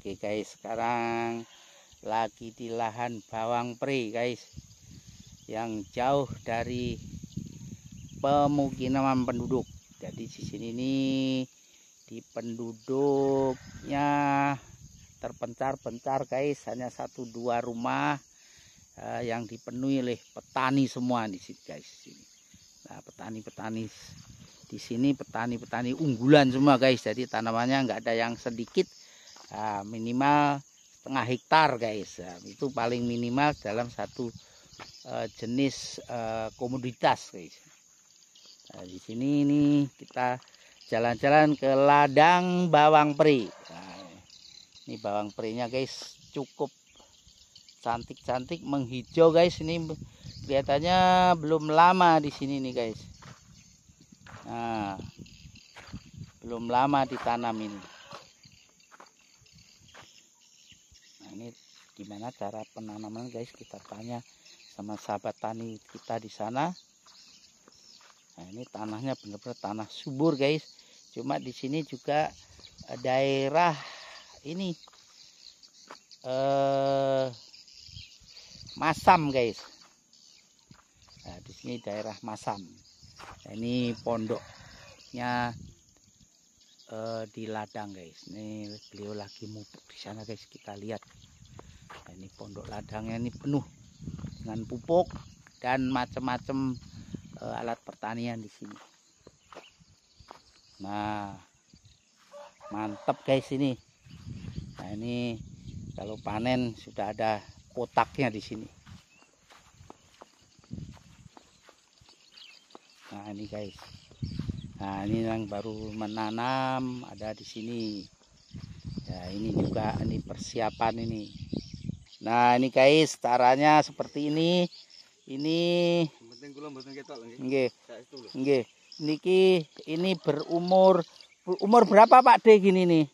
Oke guys, sekarang lagi di lahan bawang pre guys. Yang jauh dari pemukiman penduduk. Jadi di sini ini di penduduknya terpencar-pencar guys, hanya satu dua rumah uh, yang dipenuhi oleh petani semua di sini guys. Nah, petani-petani di sini petani-petani unggulan semua guys. Jadi tanamannya nggak ada yang sedikit nah, minimal setengah hektar guys nah, itu paling minimal dalam satu uh, jenis uh, komoditas guys nah, di sini ini kita jalan-jalan ke ladang bawang peri nah, ini bawang perinya guys cukup cantik-cantik menghijau guys ini kelihatannya belum lama di sini nih guys nah belum lama ditanam ini Nah, ini gimana cara penanaman guys kita tanya sama sahabat tani kita di sana nah ini tanahnya benar-benar tanah subur guys cuma di sini juga eh, daerah ini eh masam guys nah, di sini daerah masam nah, ini pondoknya eh, di ladang guys ini beliau lagi mupuk di sana guys kita lihat pondok ladangnya ini penuh dengan pupuk dan macam-macam e, alat pertanian di sini. Nah, mantap guys ini. Nah ini kalau panen sudah ada kotaknya di sini. Nah ini guys. Nah ini yang baru menanam ada di sini. Ya ini juga ini persiapan ini. Nah ini guys caranya seperti ini. Ini. Nggih. Niki ini berumur umur berapa Pak D gini nih?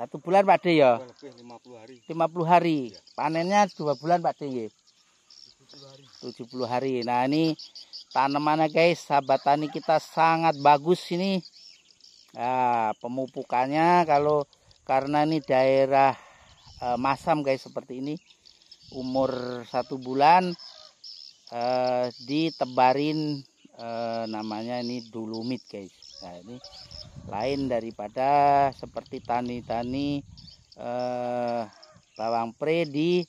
satu bulan Pak D ya? lima 50 hari. 50 hari. Ya. Panennya dua bulan Pak D 70 hari. 70 hari. Nah ini tanamannya guys, sahabat tani kita sangat bagus ini. Nah, pemupukannya kalau karena ini daerah e, masam guys seperti ini umur satu bulan e, ditebarin e, namanya ini dulumit guys nah ini lain daripada seperti tani-tani e, bawang pre di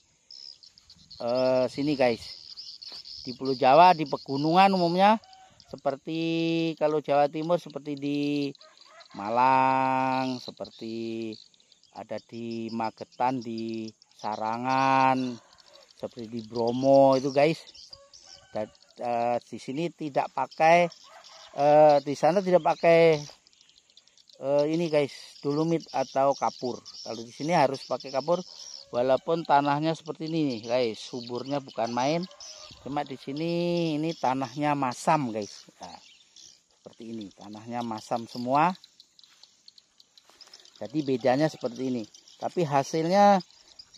e, sini guys di Pulau Jawa di pegunungan umumnya seperti kalau Jawa Timur seperti di Malang seperti ada di Magetan di Sarangan seperti di Bromo itu guys dan uh, di sini tidak pakai uh, di sana tidak pakai uh, ini guys dolomit atau kapur kalau di sini harus pakai kapur walaupun tanahnya seperti ini nih guys suburnya bukan main cuma di sini ini tanahnya masam guys nah, seperti ini tanahnya masam semua jadi bedanya seperti ini tapi hasilnya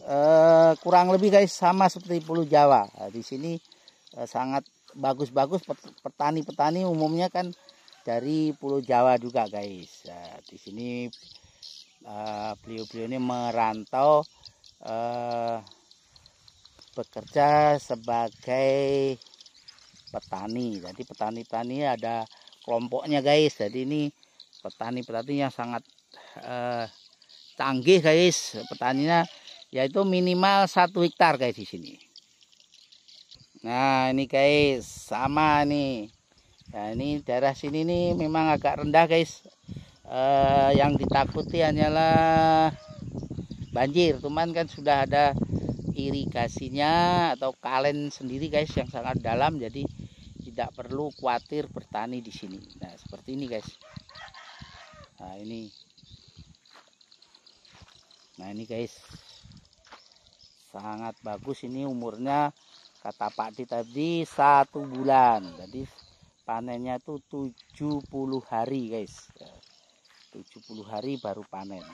eh, kurang lebih guys sama seperti Pulau jawa nah, di sini eh, sangat bagus-bagus petani-petani umumnya kan dari pulau Jawa juga guys nah, di sini eh, beliau-beliau eh, ini merantau eh, bekerja sebagai petani jadi petani-petani ada kelompoknya guys jadi ini petani-petani yang sangat eh, canggih guys petaninya yaitu minimal satu hektar guys di sini nah ini guys sama nih nah ini daerah sini nih memang agak rendah guys eh, yang ditakuti hanyalah banjir cuman kan sudah ada irigasinya atau kalen sendiri guys yang sangat dalam jadi tidak perlu khawatir bertani di sini nah seperti ini guys nah ini nah ini guys sangat bagus ini umurnya kata Pak Di tadi satu bulan jadi panennya itu 70 hari guys 70 ya, hari baru panen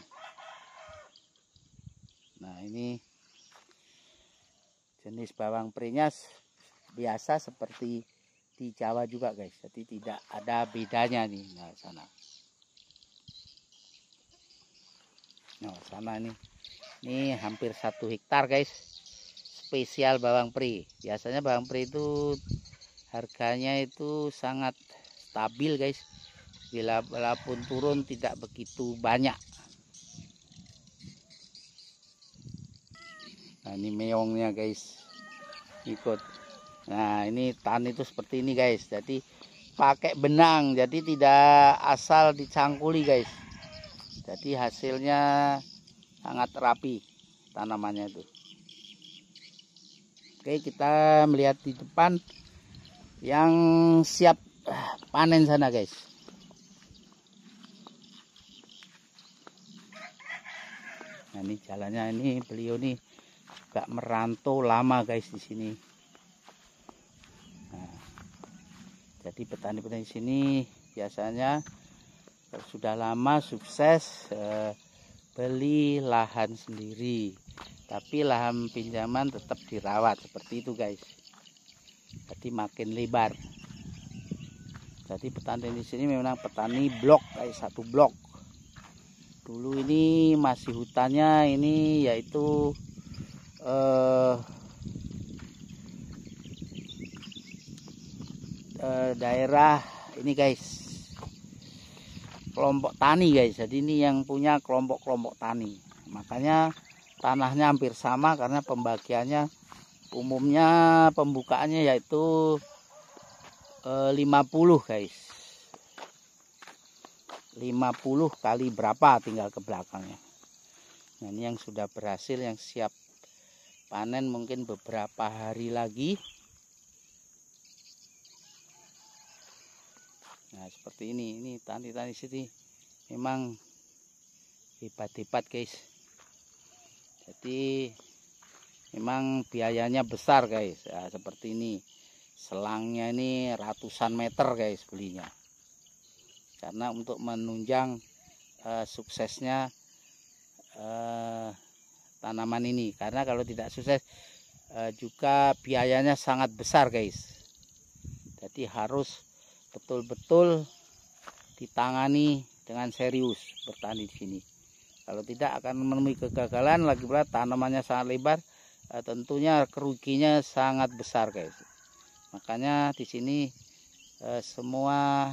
nah ini jenis bawang perinya biasa seperti di Jawa juga guys jadi tidak ada bedanya nih nah sana Nah, sama nih. Ini hampir satu hektar, guys. Spesial bawang pri. Biasanya bawang pri itu harganya itu sangat stabil, guys. Bila pun turun tidak begitu banyak. Nah, ini meongnya, guys. Ikut. Nah, ini tan itu seperti ini, guys. Jadi pakai benang, jadi tidak asal dicangkuli, guys jadi hasilnya sangat rapi tanamannya itu oke kita melihat di depan yang siap ah, panen sana guys nah ini jalannya ini beliau nih gak merantau lama guys di sini nah, jadi petani-petani sini biasanya sudah lama sukses eh, beli lahan sendiri tapi lahan pinjaman tetap dirawat seperti itu guys jadi makin lebar jadi petani di sini memang petani blok guys satu blok dulu ini masih hutannya ini yaitu eh, eh, daerah ini guys kelompok tani guys jadi ini yang punya kelompok-kelompok tani makanya tanahnya hampir sama karena pembagiannya umumnya pembukaannya yaitu 50 eh, guys 50 kali berapa tinggal ke belakangnya nah ini yang sudah berhasil yang siap panen mungkin beberapa hari lagi seperti ini ini tani-tani sini memang hebat-hebat guys jadi memang biayanya besar guys ya, seperti ini selangnya ini ratusan meter guys belinya karena untuk menunjang uh, suksesnya uh, tanaman ini karena kalau tidak sukses uh, juga biayanya sangat besar guys jadi harus betul-betul ditangani dengan serius bertani di sini. Kalau tidak akan menemui kegagalan lagi pula tanamannya sangat lebar, eh, tentunya kerugiannya sangat besar guys. Makanya di sini eh, semua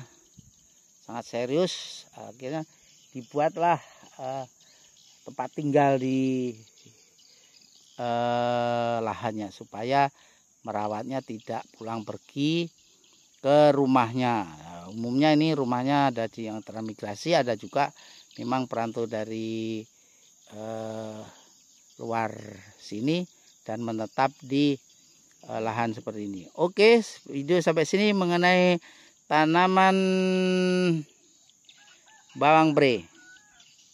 sangat serius akhirnya dibuatlah eh, tempat tinggal di lahannya supaya merawatnya tidak pulang pergi ke rumahnya umumnya ini rumahnya ada di yang transmigrasi ada juga memang perantau dari eh, luar sini dan menetap di eh, lahan seperti ini oke video sampai sini mengenai tanaman bawang bre